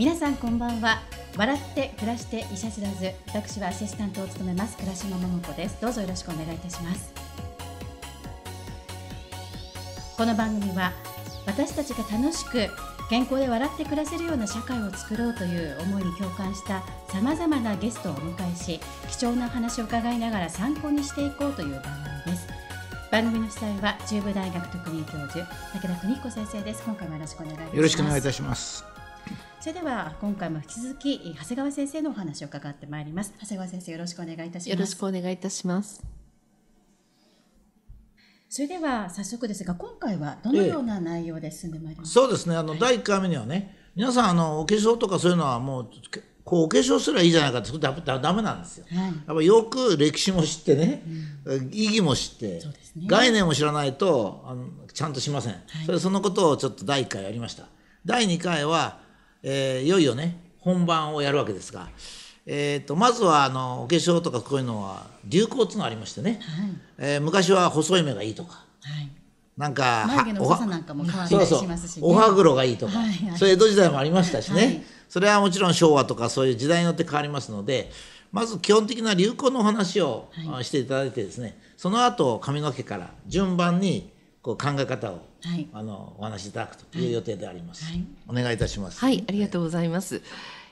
皆さんこんばんは笑って暮らして医者知らず私はアシスタントを務めます倉島桃子ですどうぞよろしくお願いいたしますこの番組は私たちが楽しく健康で笑って暮らせるような社会を作ろうという思いに共感したさまざまなゲストをお迎えし貴重なお話を伺いながら参考にしていこうという番組です番組の主催は中部大学特任教授武田邦彦先生です今回もよろしくお願いいたしますよろしくお願いいたしますそれでは今回も引き続き長谷川先生のお話を伺ってまいります長谷川先生よろしくお願いいたしますよろしくお願いいたしますそれでは早速ですが今回はどのような内容で進んでまいります、ええ、そうですねあの、はい、第一回目にはね皆さんあのお化粧とかそういうのはもうこうお化粧すればいいじゃないかってだだめなんですよ、はい、やっぱよく歴史も知ってね、うん、意義も知って、ね、概念も知らないとあのちゃんとしません、はい、それそのことをちょっと第一回やりました第二回はえー、いよいよね本番をやるわけですが、えーと、まずはあのお化粧とかこういうのは流行っていうのがありましてね、はい、えー、昔は細い目がいいとか。はいなんか眉毛の細なんかも変わったりしますし、ね、お歯黒がいいとか、はいそういう江戸時代もありましたしね、はい、それはもちろん昭和とかそういう時代によって変わりますのでまず基本的な流行のお話をしていただいてですね、はい、その後髪の毛から順番にこう考え方を、はい、あのお話しいただくという予定であります、はい、お願いいたしますはいありがとうございます、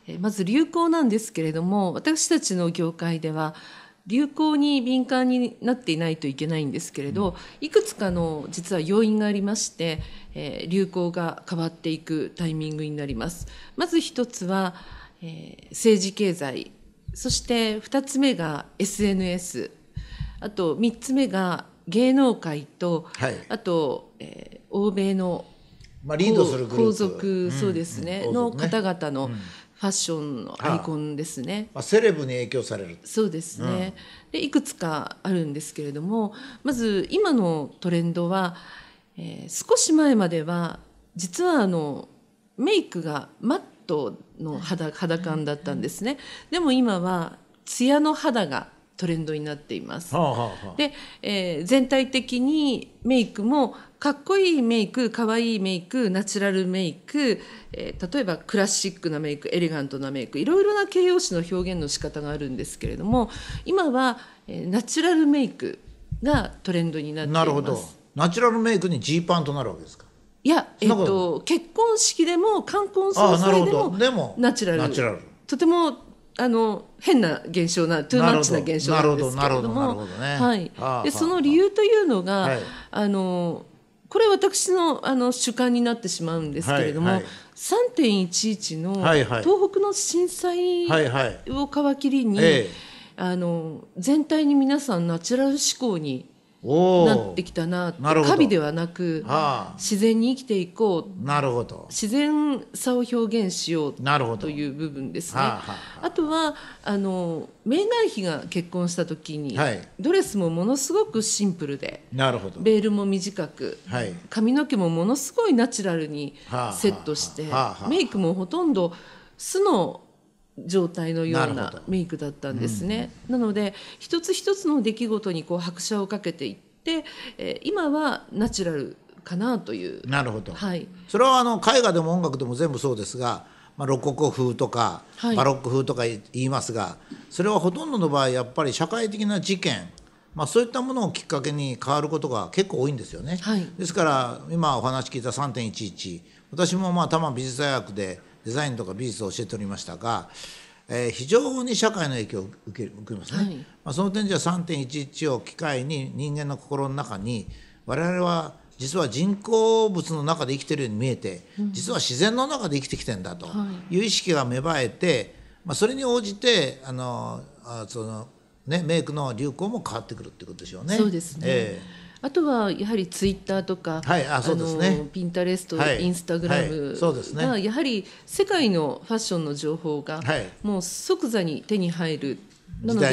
はい、まず流行なんですけれども私たちの業界では流行に敏感になっていないといけないんですけれど、いくつかの実は要因がありまして、えー、流行が変わっていくタイミングになりますまず一つは、えー、政治経済そして二つ目が SNS あと三つ目が芸能界と、はい、あと、えー、欧米の、まあ、リードする皇族、そうですね、うん、の方々の、ファッションのアイコンですね。ああセレブに影響される。そうですね、うん、でいくつかあるんですけれども、まず今のトレンドは、えー、少し前までは実はあのメイクがマットの肌肌感だったんですね。でも今は艶の肌がトレンドになっています。はあはあ、で、えー、全体的にメイクもかっこいいメイクかわいいメイクナチュラルメイク、えー、例えばクラシックなメイクエレガントなメイクいろいろな形容詞の表現の仕方があるんですけれども今は、えー、ナチュラルメイクがトレンドになっています。なるほどナチュラルメイクにジーパンとなるわけですかいや、えっ、ー、と、結婚式でも冠婚葬祭でもナチュラルとてもあの変な現象なトゥーマッチな現象なんですけれどもその理由というのが、はい、あのこれ私のあの主観になってしまうんですけれども、はいはい、3.11の東北の震災を皮切りに、あの全体に皆さんナチュラル思考になってきたななるほどカビではなく、はあ、自然に生きていこうなるほど自然さを表現しようなるほどという部分ですね、はあはあ、あとはあのメーガン妃が結婚した時に、はい、ドレスもものすごくシンプルでなるほどベールも短く、はい、髪の毛もものすごいナチュラルにセットして、はあはあはあはあ、メイクもほとんど素の状態のようなメイクだったんですね。なうん、なので一つ一つの出来事にこう拍車をかけていって、えー、今はナチュラルかなという。なるほど。はい。それはあの絵画でも音楽でも全部そうですが、まあロココ風とかバロック風とか言いますが、はい、それはほとんどの場合やっぱり社会的な事件。まあ、そういったものをきっかけに変わることが結構多いんですよね。はい、ですから今お話聞いた3.11私もまあ多摩美術大学でデザインとか美術を教えておりましたが、えー、非常に社会の影響を受け受けますね、はい、まあ、その点では3.11を機会に人間の心の中に我々は実は人工物の中で生きてるように見えて、うん、実は自然の中で生きてきてんだという意識が芽生えて、まあ、それに応じてあのあその、ね、メイクの流行も変わってくるってことでしょうね。そうですね、えーあとはやはりツイッターとか、はいあそうですね、ピンタレスト、はい、インスタグラムが、やはり世界のファッションの情報が、もう即座に手に入るなので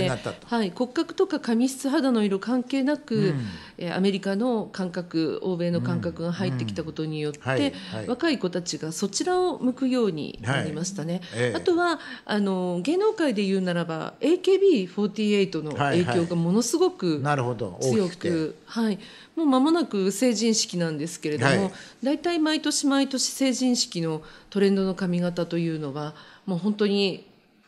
はい、骨格とか髪質肌の色関係なく、うん、アメリカの感覚欧米の感覚が入ってきたことによって、若い子たちがそちらを向くようになりましたね。はいええ、あとはあの芸能界で言うならば AKB48 の影響がものすごく強く、はい、はい、もう間もなく成人式なんですけれども、大体毎年毎年成人式のトレンドの髪型というのはもう本当に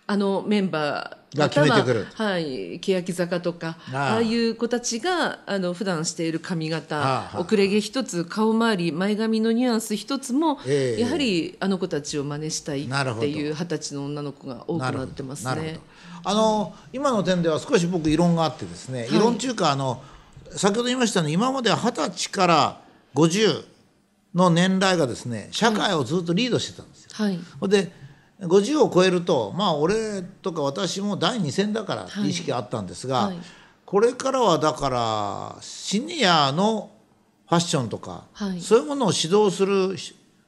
あのメンバーが決めてくる、はい、欅坂とかああいう子たちがあの普段している髪型遅れ毛一つ顔周り前髪のニュアンス一つも、えー、やはりあの子たちを真似したいっていう二十歳の女の子が多くなってますね。あの今の点では少し僕異論があってですね、はい、異論中かあの先ほど言いましたね今までは二十歳から50の年代がですね社会をずっとリードしてたんですよ。はい、で50を超えるとまあ俺とか私も第2戦だからって意識あったんですが、はいはい、これからはだからシニアのファッションとか、はい、そういうものを指導する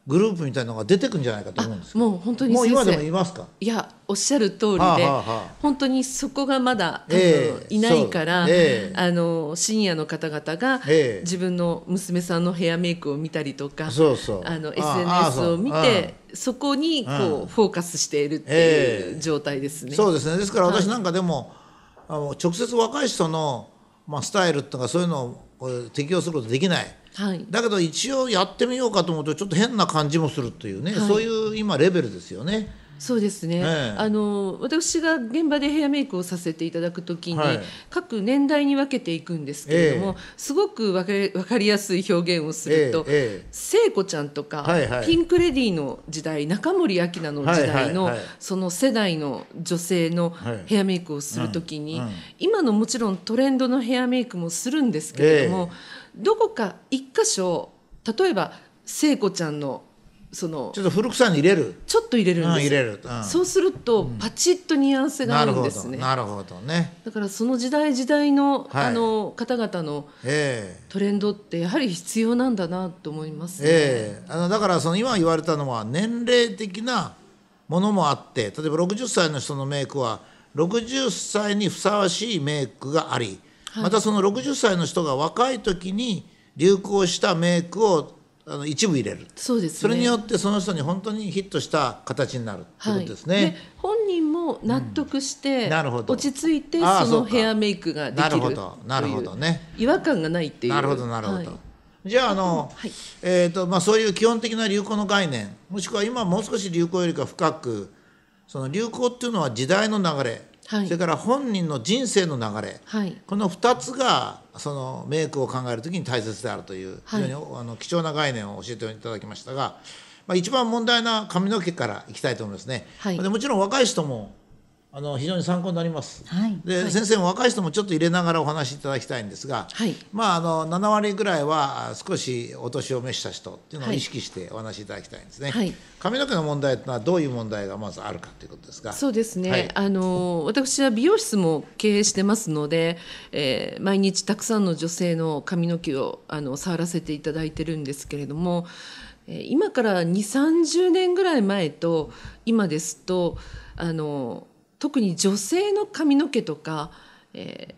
グループみたいなのが出てくんじゃないかと思うんですもう本当にもう今でもいますかいやおっしゃる通りで、はあはあ、本当にそこがまだ、えー、いないから、えー、あの深夜の方々が、えー、自分の娘さんのヘアメイクを見たりとかそうそうあの SNS を見てそこにこう、うん、フォーカスしているっていう状態ですね。そうですねですから私なんかでも、はい、あの直接若い人の、まあ、スタイルとかそういうのを適用することできない。はい、だけど一応やってみようかと思うとちょっと変な感じもするというね、はい、そういう今レベルですよね。そうですね、ええ、あの私が現場でヘアメイクをさせていただくときに、はい、各年代に分けていくんですけれども、え、すごく分かりやすい表現をすると聖子、ちゃんとか、はいはい、ピンク・レディーの時代中森明菜の時代の、はいはいはい、その世代の女性のヘアメイクをするときに、はいうんうん、今のもちろんトレンドのヘアメイクもするんですけれども。どこか一箇所例えば聖子ちゃんのそのちょっと古臭に入れるちょっと入れるんです、うん、入れる、うん、そうするとパチッとニュアンスがあるんですね、なるほどねだからその時代時代の、はい、あの方々のトレンドってやはり必要なんだなと思います、ね、えー、あのだからその今言われたのは年齢的なものもあって例えば60歳の人のメイクは60歳にふさわしいメイクがありまたその60歳の人が若い時に流行したメイクをあの一部入れるそうです、ね、それによってその人に本当にヒットした形になるってことですね、はい、本人も納得して、うん、なるほど落ち着いてそのヘアメイクができるなるほどなるほどね違和感がないっていうなるほどなるほど、はい、じゃああの、はい、えーとまあ、そういう基本的な流行の概念もしくは今もう少し流行よりか深くその流行っていうのは時代の流れはい、それから本人の人生の流れ、はい、この2つがそのメイクを考える時に大切であるという非常に、あの貴重な概念を教えていただきましたが。まあ、一番問題な髪の毛からいきたいと思いますね、はい、でもちろん若い人もあの非常に参考になります。はい、で、はい、先生も若い人もちょっと入れながらお話しいただきたいんですが、はい、まああの七割ぐらいは少しお年を召した人っていうのを意識してお話しいただきたいんですね。髪の毛の問題というのはどういう問題がまずあるかということですが。そうですね。あの私は美容室も経営してますので、えー、毎日たくさんの女性の髪の毛をあの触らせていただいてるんですけれども、え今から二三十年ぐらい前と今ですとあの。特に女性の髪の毛とか、えー、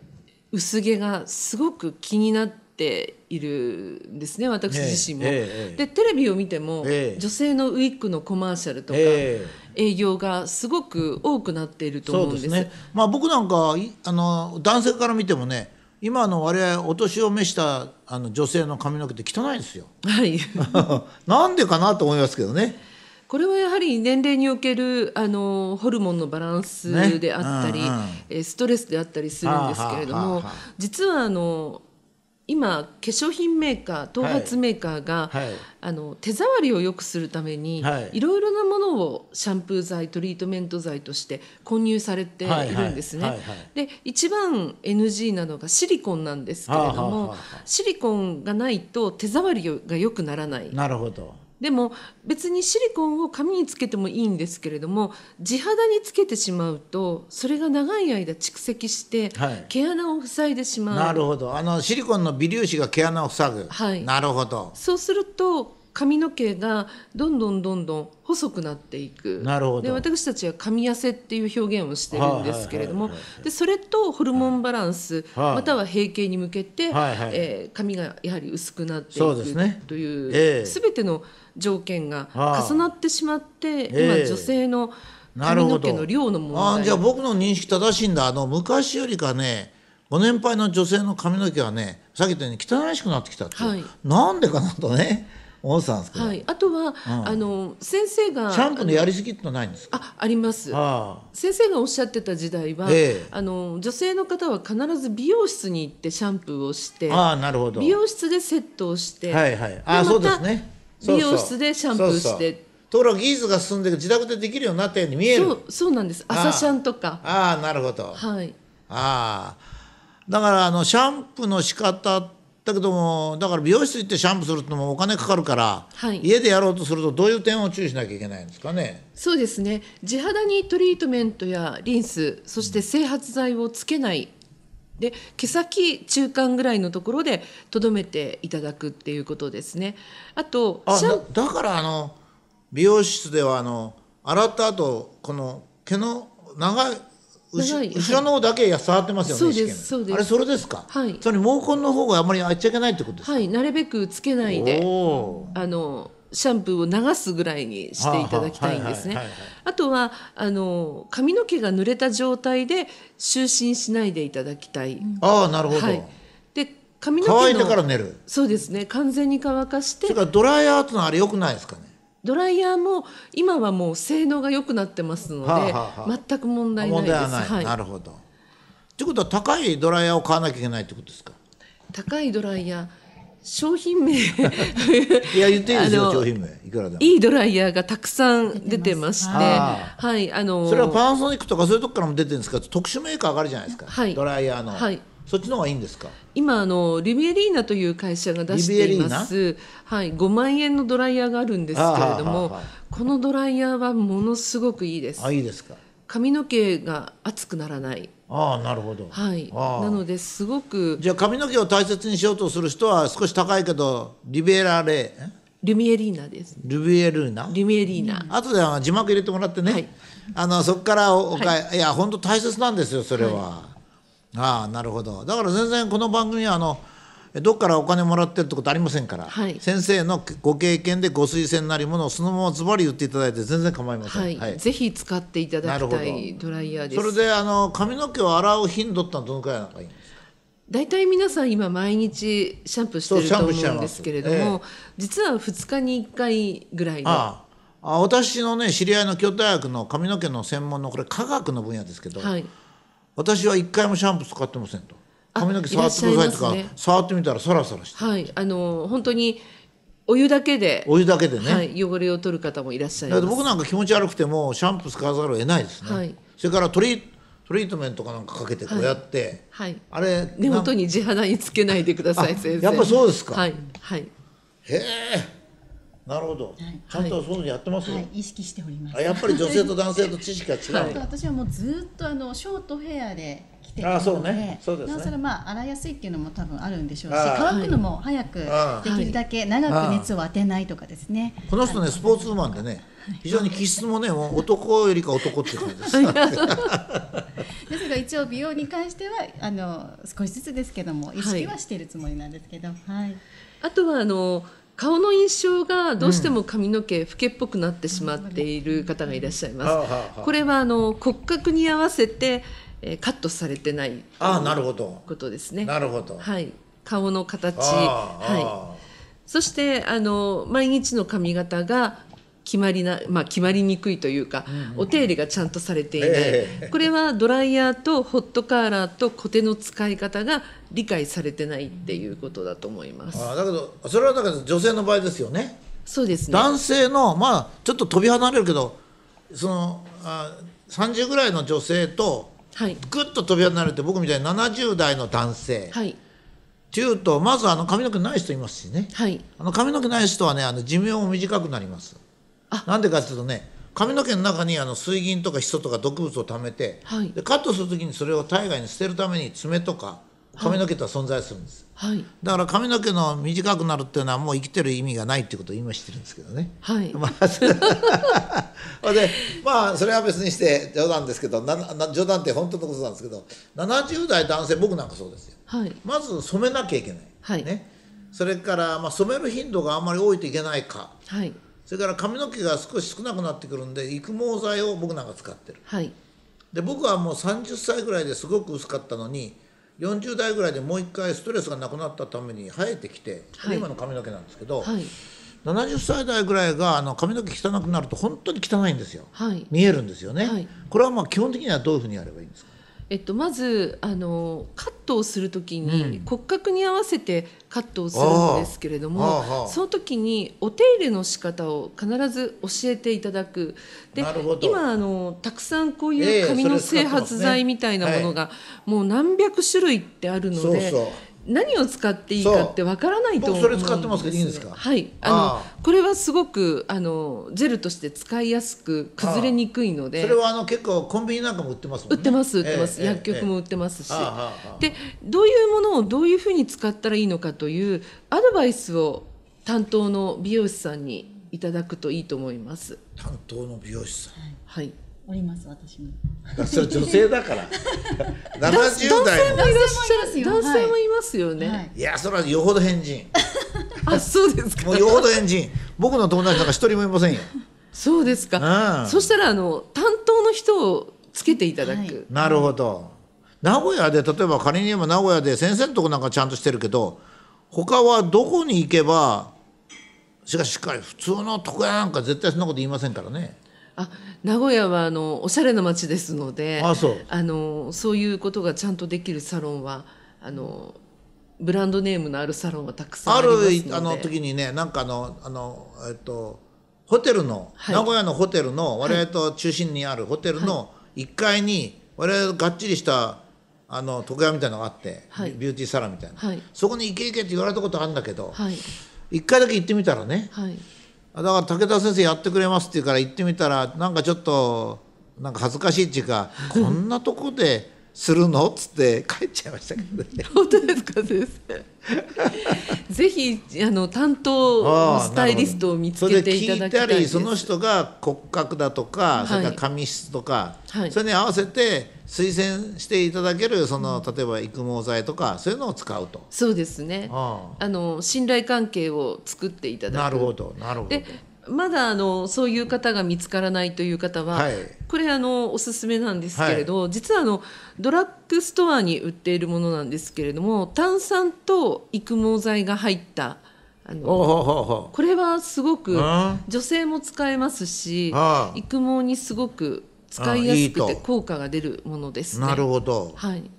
薄毛がすごく気になっているんですね私自身も。えでテレビを見ても、え女性のウィッグのコマーシャルとか、え営業がすごく多くなっていると思うんですね。まあ、僕なんかあの男性から見てもね今の我々お年を召したあの女性の髪の毛って汚いんですよ。はい、なんでかなと思いますけどね。これはやはり年齢におけるあのホルモンのバランスであったり、ねうんうん、ストレスであったりするんですけれども、はあはあ、実はあの今化粧品メーカー頭髪メーカーが、はいあの手触りを良くするために、はい、いろいろなものをシャンプー剤トリートメント剤として混入されているんですね。はいはいはいはい、で一番 NG なのがシリコンなんですけれども、はははシリコンがないと手触りが良くならない。なるほどでも別にシリコンを髪につけてもいいんですけれども地肌につけてしまうとそれが長い間蓄積して、毛穴を塞いでしまうなるほどあのシリコンの微粒子が毛穴を塞ぐ、はい、なるほどそうすると髪の毛がどんどんどんどん細くなっていくで私たちは髪痩せっていう表現をしてるんですけれどもでそれとホルモンバランス、はい、または閉経に向けて、はいはい、えー、髪がやはり薄くなっていく、ね、という、えー、全ての条件が重なってしまって、今女性の髪の毛の量の問題あじゃあ僕の認識正しいんだあの昔よりかねご年配の女性の髪の毛はねさっき言ったように汚らしくなってきたって、はい、なんでかなとね思ってたんですけど、はい、あとは、あの先生がシャンプーのやりすぎってないんですああります、先生がおっしゃってた時代は、あの女性の方は必ず美容室に行ってシャンプーをしてあなるほど美容室でセットをしてはいはいあそうですね美容室でシャンプーしてところが技術が進んで自宅でできるようになったように見えるそうそうなんです朝シャンとかああなるほどはいああだからあのシャンプーの仕方ってだけどもだから美容室行ってシャンプーするのもお金かかるから、はい、家でやろうとするとどういう点を注意しなきゃいけないんですかねそうですね地肌にトリートメントやリンスそして整髪剤をつけないで毛先中間ぐらいのところでとどめていただくっていうことですねあとあだからあの美容室ではあの洗った後この毛の長い後ろの方だけ触ってますよね。そうですあれそれですか。はい。それ毛根の方があんまりあっちゃいけないってことですか。はい。なるべくつけないで、あのシャンプーを流すぐらいにしていただきたいんですね。あとはあの髪の毛が濡れた状態で就寝しないでいただきたい。うん、ああなるほど。はい乾いてから寝るそうですね完全に乾かしてそれからドライアウトのあれよくないですかねドライヤーも今はもう性能が良くなってますので、はあはあ、全く問題ないです。問題ない、はい、なるほど。ということは高いドライヤーを買わなきゃいけないってことですか高いドライヤー商品名いや言っていいですよ 商品名いくらでもいいドライヤーがたくさん出てましてはいあのそれはパナソニックとかそういうとこからも出てるんですか特殊メーカーがあるじゃないですか、はい、ドライヤーの、はい、そっちの方がいいんですか今あのリビエリーナという会社が出していますはい五万円のドライヤーがあるんですけれどもこのドライヤーはものすごくいいですあいいですか髪の毛が熱くならないああなるほどはいなのですごくじゃあ髪の毛を大切にしようとする人は少し高いけどリベラレルミエリーナです。ルビエルーナ。ルミエリーナ。あとでは字幕入れてもらってね。はい、あのそこからおか、はい、いや本当大切なんですよそれは。はいああなるほどだから全然この番組はあのどっからお金もらってるってことありませんから、はい、先生のご経験でご推薦なりものをそのままズバリ言っていただいて全然構いません、はい、はい、ぜひ使っていただきたいドライヤーですそれであの髪の毛を洗う頻度ってのはどのくらいなんかいいんですか大体皆さん今毎日シャンプーしてると思うんですけれども、ええ、実は2日に1回ぐらいのああ私のね知り合いの京都大学の髪の毛の専門のこれ科学の分野ですけど、はい私は一回もシャンプー使ってませんと髪の毛触ってくださいとか、ね、触ってみたらサラサラしてはいあの本当にお湯だけでお湯だけでね、はい、汚れを取る方もいらっしゃいます僕なんか気持ち悪くてもシャンプー使わざるを得ないですね、はい、それからトリトリートメントかなんかかけてこうやって、はい、あれ根元に地肌につけないでください先生やっぱそうですかはい、はい、へえなるほど、はい、ちゃんとそういうのやってます、はい、意識しておりますやっぱり女性と男性と知識が違う 私はもうずっとあのショートヘアで来てるのであそうねそうです、ね、なおさらまあ洗いやすいっていうのも多分あるんでしょうし乾くのも早くできるだけ長く熱を当てないとかですねこの人ねスポーツウーマンでね非常に気質もね男よりか男って感じです ですが一応美容に関してはあの少しずつですけども意識はしているつもりなんですけど、はい、はい、あとはあの顔の印象がどうしても髪の毛老けっぽくなってしまっている方がいらっしゃいます。これはあの骨格に合わせて、えカットされてないあなるほどことですね。なるほど。はい。顔の形はい。そしてあの毎日の髪型が決まりな、まあ、決まりにくいというか、お手入れがちゃんとされていない、えー、これはドライヤーとホットカーラーとコテの使い方が理解されてないっていうことだと思います。あだけどそれはだから女性の場合ですよね。そうですね。男性のまあちょっと飛び離れるけど、そのあ30ぐらいの女性と、はい、ぐっと飛び離れて僕みたいに70代の男性。はい。っていうとまずあの髪の毛ない人いますしね、はい、あの髪の毛ない人はねあの寿命も短くなりますなんでかっていうとね髪の毛の中にあの水銀とかヒ素とか毒物を貯めて、はい、でカットする時にそれを体外に捨てるために爪とか髪の毛とは存在するんです、はい、だから髪の毛の短くなるっていうのはもう生きてる意味がないっていうことを今知ってるんですけどね。はい、まあ でまあそれは別にして冗談ですけどなな冗談って本当のことなんですけど70代男性僕なんかそうですよ、はい、まず染めなきゃいけない、はい、ね、それから、まあ、染める頻度があんまり多いといけないか。はいそれから髪の毛が少し少なくなってくるんで育毛剤を僕なんか使ってる、はい、で僕はもう30歳ぐらいですごく薄かったのに40代ぐらいでもう一回ストレスがなくなったために生えてきて、はい、今の髪の毛なんですけど、はい、70歳代ぐらいがあの髪の毛汚くなると本当に汚いんですよ、はい、見えるんですよね、これはまあ基本的にはどういうふうにやればいいんですかえっと、まずあのカットをする時に、骨格に合わせてカットをするんですけれども、うん、その時にお手入れの仕方を必ず教えていただくで今あのたくさんこういう紙の整髪剤みたいなものが、もう何百種類ってあるので。そ何を使っていいかってわからないと思う、ね、それ使ってますけどいいんですかはいあのこれはすごくあのジェルとして使いやすく崩れにくいのでそれはあの結構コンビニなんかも売ってます、ね、売ってます売ってます、えー、薬局も売ってますし、えー、でどういうものをどういうふうに使ったらいいのかというアドバイスを担当の美容師さんにいただくといいと思います担当の美容師さんはいおります私も それ女性だから70 代もいらっしゃる男性もいますよね、はい、いやそれはよほど変人 あそうですかもうよほど変人僕の友達なんか一人もいませんよそうですか、うん、そしたらあの担当の人をつけていただく、はい、なるほど名古屋で例えば仮に言えば名古屋で先生のとこなんかちゃんとしてるけど他はどこに行けばしかししっかり普通の床屋なんか絶対そんなこと言いませんからねあ名古屋はあのおしゃれな街ですのであそうあのそういうことがちゃんとできるサロンはあのブランドネームのあるサロンはたくさんあるあの時にねなんかあのあのえっとホテルの、はい、名古屋のホテルの我々と中心にあるホテルの1階に我々がっちりしたあの床屋みたいなのがあって、はい、ビューティーサロンみたいな、はい、そこに行け行けって言われたことあるんだけど、はい、1回だけ行ってみたらね、はいだから武田先生やってくれますって言うから行ってみたらなんかちょっとなんか恥ずかしいっていうかこんなとこでするのっつって帰っちゃいましたけどね。本当ですか先生。ぜひあの担当のスタイリストを見つけていただきたいです。その人が骨格だとか、はい、それから髪質とか、はい、それに合わせて推薦していただけるその、例えば育毛剤とかそういうのを使うと。そうですね。あの信頼関係を作っていただく。なるほどなるほど。でまだあのそういう方が見つからないという方は、はい、これあのおすすめなんですけれど、はい、実はあのドラッグストアに売っているものなんですけれども炭酸と育毛剤が入ったあのこれはすごく女性も使えますし育毛にすごく使いやすくて効果が出るものです、ね、なるほど、はい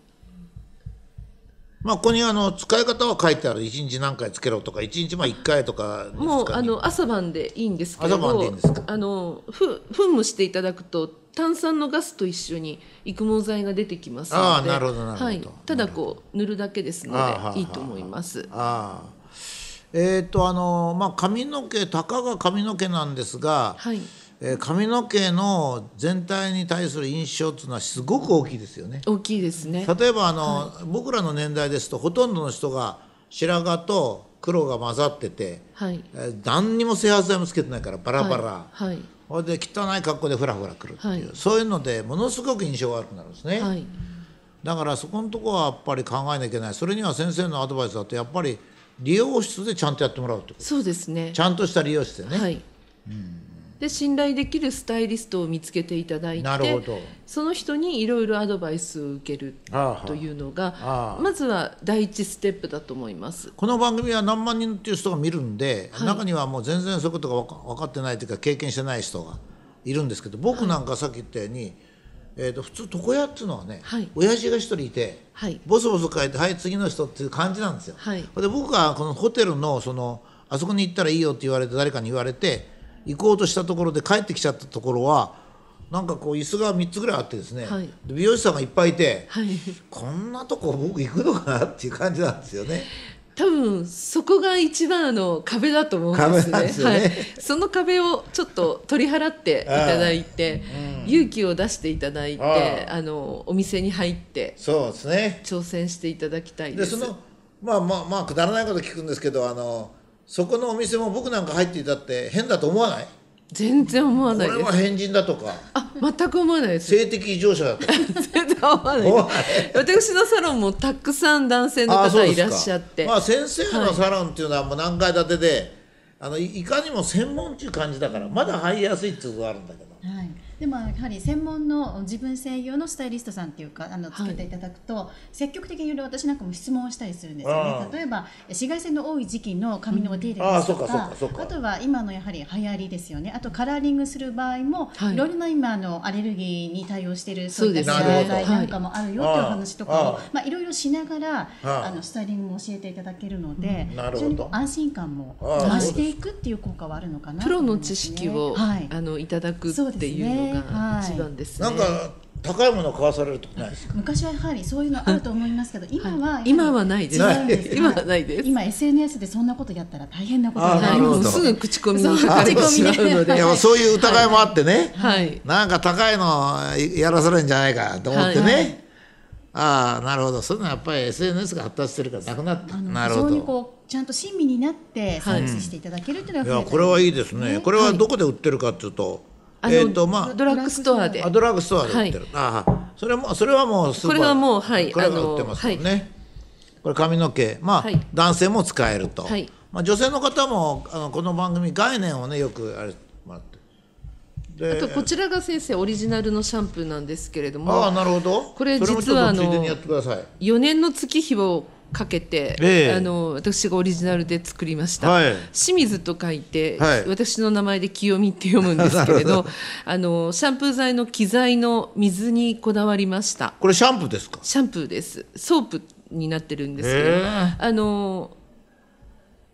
まあ、ここにあの使い方は書いてある1日何回つけろとか1日まあ1回とかもうあの朝晩でいいんですけど朝晩でいいんですかあのふ噴霧していただくと炭酸のガスと一緒に育毛剤が出てきますのであなるほどはい、ただこう塗るだけですのでいいと思います。あえーとあのまあ、髪の毛たかが髪の毛なんですが、はいえー、髪の毛の全体に対する印象というのはすごく大きいですよね。大きいですね例えばあの、はい、僕らの年代ですとほとんどの人が白髪と黒が混ざってて、はいえー、何にも整髪剤もつけてないからバラバラ、はい、はい、ほいで汚い格好でフラフラくるっていう、はい、そういうのでものすごく印象が悪くなるんですね。はいだからそこのとこはやっぱり考えなきゃいけないそれには先生のアドバイスだとやっぱり理容室でちゃんとやってもらうってことそうですねちゃんとした理容室でね、はいうん、で信頼できるスタイリストを見つけていただいてその人にいろいろアドバイスを受けるというのがまずは第一ステップだと思いますこの番組は何万人っていう人が見るんで、はい、中にはもう全然そういうことが分か分かってないというか経験してない人がいるんですけど僕なんかさっき言ったように、はいえーと、普通床屋っていうのはね、はい、親父が一人いて、はい、ボソボソ書いて「はい次の人」っていう感じなんですよ。はい、で僕はこのホテルのそのあそこに行ったらいいよって言われて誰かに言われて行こうとしたところで帰ってきちゃったところはなんかこう椅子が3つぐらいあってですね、はい、美容師さんがいっぱいいて、はい、こんなとこ僕行くのかなっていう感じなんですよね。多分そこが一番の壁だと思うんですねですね、はい、その壁をちょっと取り払っていただいて、うん、勇気を出していただいてあのお店に入ってそうですね挑戦していただきたいですでそのまあまあまあくだらないこと聞くんですけどあのそこのお店も僕なんか入っていたって変だと思わない全然思わないです。これは変人だとか。あ、全く思わないです。性的異常者だとか。全然思わない。私のサロンもたくさん男性の方いらっしゃって。まあ先生のサロンっていうのはもう何階建てで、はい、あのいかにも専門っていう感じだからまだ入りやすいっていうことがあるんだけど。はい。でもやはり専門の自分専用のスタイリストさんっていうかあのつけていただくと、はい、積極的に私なんかも質問をしたりするんですよね例えば紫外線の多い時期の髪のお手入れですとかうん、あとは今のやはり流行りですよねあとカラーリングする場合も、はい、いろいろな今のアレルギーに対応しているそういった製剤なんかもあるよという話とかを、い、まあ、いろいろしながらあのスタイリングも教えていただけるので、うん、非常に安心感も増していくっていう効果はあるのかな、ね、プロの知識を、はい、あのいただくっていうのが、が一番ですね。はい、なんか高いもの買わされるとないですか昔はやはりそういうのあると思いますけど今は、は今はないです今はないです今 SNS でそんなことやったら大変なことになりますすぐ口コミが口コミで、やそういう疑いもあってね、はい、なんか高いのやらされるんじゃないかと思ってね、はいはいああなるほどそういうのはやっぱり SNS が発達してるからなくなってなるほど非常にこうちゃんと親身になってサービスしていただけるっていうのは、ね、いやこれはいいですねこれはどこで売ってるかっていうと、えっ、ー、とまあドラッグストアで。あドラッグストアで売ってる。はい、あそれもそれはもうスーパー。これはもうはい。これは売ってますよね。はい、これ髪の毛まあ、はい、男性も使えると。はい、まあ女性の方もあのこの番組概念をねよくあれもらって。あとこちらが先生オリジナルのシャンプーなんですけれどもあなるほどこれ実はさい4年の月日をかけて、えー、あの私がオリジナルで作りました、はい、清水と書いて、はい、私の名前で清美って読むんですけれど あのシャンプー剤の機材の水にこだわりましたこれシャンプーですかシャンプーですソープになってるんですけど、えー、あの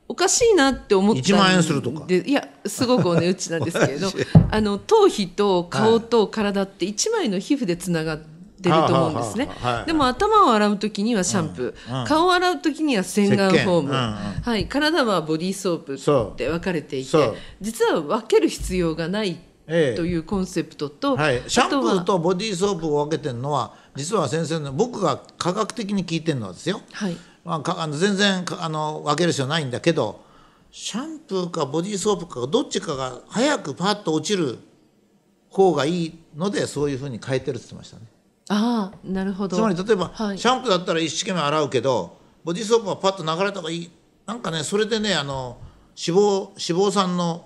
おかしいなって思った1万円するとかいやすごくお値打ちなんですけれど あの頭皮と顔と体って1枚の皮膚でつながって出ると思うんですね、でも頭を洗う時にはシャンプー、顔を洗う時には洗顔フォーム、はい、体はボディーソープって分かれていて実は分ける必要がないええというコンセプトと、はい、シャンプーとボディーソープを分けてるのは実は先生の僕が科学的に聞いてるのはですよ、はいまあ、あの全然あの分ける必要ないんだけどシャンプーかボディーソープかどっちかが早くパッと落ちる方がいいのでそういうふうに変えてるって言ってましたね。ああなるほどつまり例えば、はい、シャンプーだったら一生懸命洗うけどボディーソープはパッと流れた方がいいなんかねそれでねあの脂肪脂肪酸の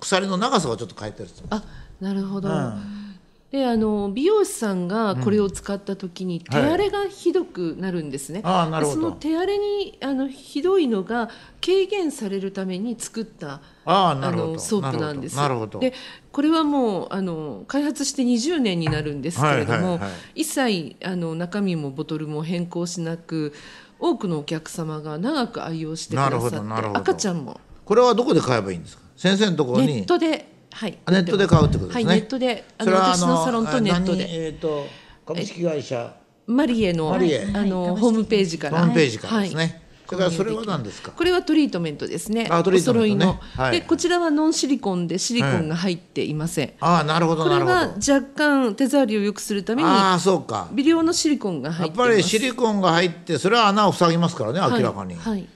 鎖の長さをちょっと変えてるあなるほど、うん、であの美容師さんがこれを使った時に、手荒れがひどくなるんですね、うんはい、あなるほどその手荒れにあのひどいのが軽減されるために作ったあのソープなんですなるほどでこれはもうあの開発して20年になるんですけれども、はいはいはい、一切あの中身もボトルも変更しなく多くのお客様が長く愛用してくださってる赤ちゃんもこれはどこで買えばいいんですか先生のところにネットで、はい、ネットで買うってことですね、はい、ネットであの私のサロンとネットでえー、と株式会社マリエのあのホームページからホームページからですね、はいそれらそれは何ですかこれはトリートメントですねあトリートメント、ね、揃いの、でこちらはノンシリコンでシリコンが入っていません、はい、あなるほどなこれは若干手触りを良くするためにあそうか微量のシリコンが入ってやっぱりシリコンが入ってそれは穴を塞ぎますからね明らかに、はい、はい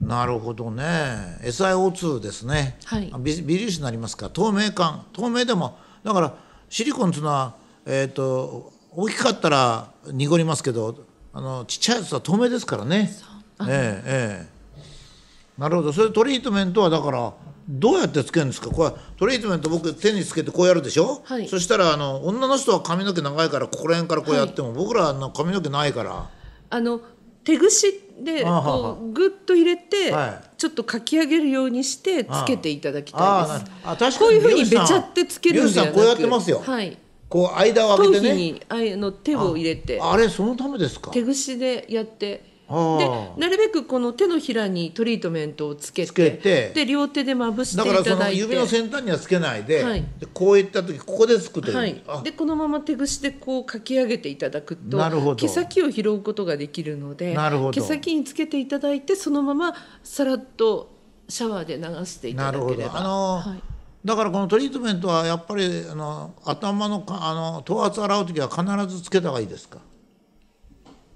なるほどね SiO2 ですね、はい、微粒子になりますか透明感透明でもだからシリコンっていうのは、えーと、と大きかったら濁りますけどあのちっちゃいやつは透明ですからね。ええええ、なるほどそれトリートメントはだからどうやってつけるんですかこれトリートメント僕手につけてこうやるでしょ、はい、そしたらあの女の人は髪の毛長いからここら辺からこうやっても、はい、僕らの髪の毛ないからあの手ぐしでこうグッと入れて、はい、ちょっとかき上げるようにしてつけていただきたいです。ああ確かにこういうふうにべちゃってつけるんじゃこうやってますよ。はい。こう間を空けてね。頭皮にあの手を入れてあ。あれそのためですか。手ぐしでやって。でなるべくこの手のひらにトリートメントをつけてで両手でまぶしていただいてだからその指の先端にはつけないではい、でこういった時ここでつくという、はい、でこのまま手ぐしでこうかき上げていただくと毛先を拾うことができるので毛先につけていただいてそのままさらっとシャワーで流していただければ。あのーはいだからこのトリートメントはやっぱりあの頭のあの頭圧洗う時は必ずつけた方がいいですか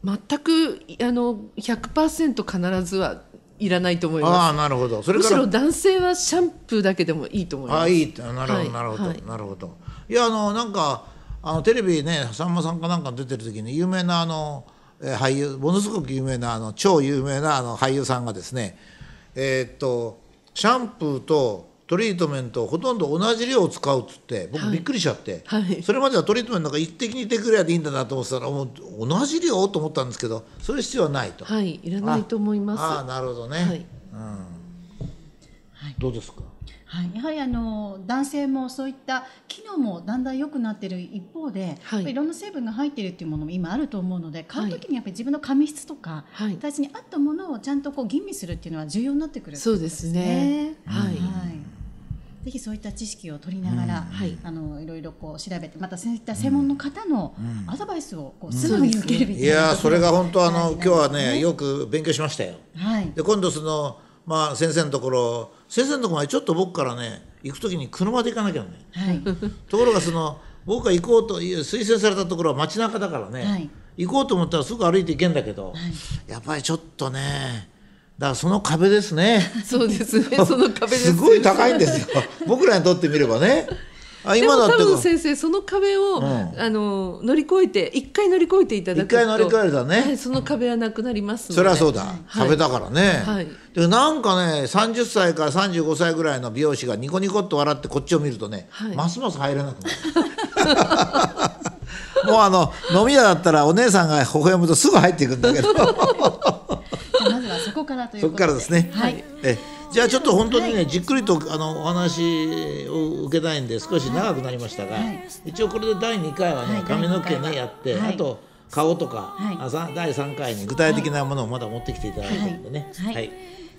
全くあの100%必ずはいらないと思います。ああなるほど。それむしろ男性はシャンプーだけでもいいと思います。あいいなるほど、なるほど、はい、なるほど。いやあのなんかあのテレビねさんまさんかなんか出てる時に有名なあの俳優ものすごく有名なあの超有名なあの俳優さんがですねえー、っとシャンプーとトリートメントほとんど同じ量を使うっつって僕びっくりしちゃって、はいはい、それまではトリートメントなんか一滴にてくれやでいいんだなと思ってたらもう同じ量と思ったんですけどそれ必要はないとはいいらないと思いますああなるほどね、はい、うんどうですかはい、やはりあの男性もそういった機能もだんだん良くなってる一方で、はい、いろんな成分が入ってるっていうものも今あると思うので買う時にやっぱり自分の髪質とか、はい、に合ったものをちゃんとこう吟味するっていうのは重要になってくる、ね、そうですねはい、はいぜひそういった知識を取りながら、うんはい、あのいろいろこう調べてまたそういった専門の方のアドバイスをこうすぐに受けるみたいな、いやそれが本当あの、ね、今日はねよく勉強しましたよ。はい、で今度そのまあ先生のところ先生のところはちょっと僕からね行くときに車で行かなきゃね。はい、ところがその僕が行こうという推薦されたところは街中だからね、はい、行こうと思ったらすぐ歩いて行けんだけど、はい、やっぱりちょっとねだからその壁ですね。そうですね。その壁です。すごい高いんですよ。僕らにとってみればね。あ今だって多分先生その壁を、うん、あの乗り越えて一回乗り越えていただくと一回乗り越えるね、はい、その壁はなくなりますのでそれはそうだ、はい、壁だからね、はい、でなんかね30歳から35歳ぐらいの美容師がニコニコっと笑ってこっちを見るとね、はい、ますます入れなくなる もうあの飲み屋だったらお姉さんが微笑むとすぐ入っていくんだけどまずはそこからということで。そこからですね。はい。えじゃあちょっと本当にね、じっくりとあのお話を受けたいんで少し長くなりましたが、一応これで第2回はね、髪の毛ねやって、あと顔とか、第3回に具体的なものをまだ持ってきていただいてるんでね。はい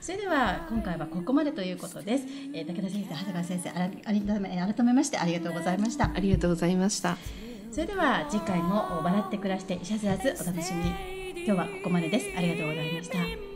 それでは今回はここまでということです。えー、武田先生、長谷川先生、改め改めましてありがとうございました。ありがとうございました。それでは次回も笑って暮らして医者ずらずお楽しみに。今日はここまでですありがとうございました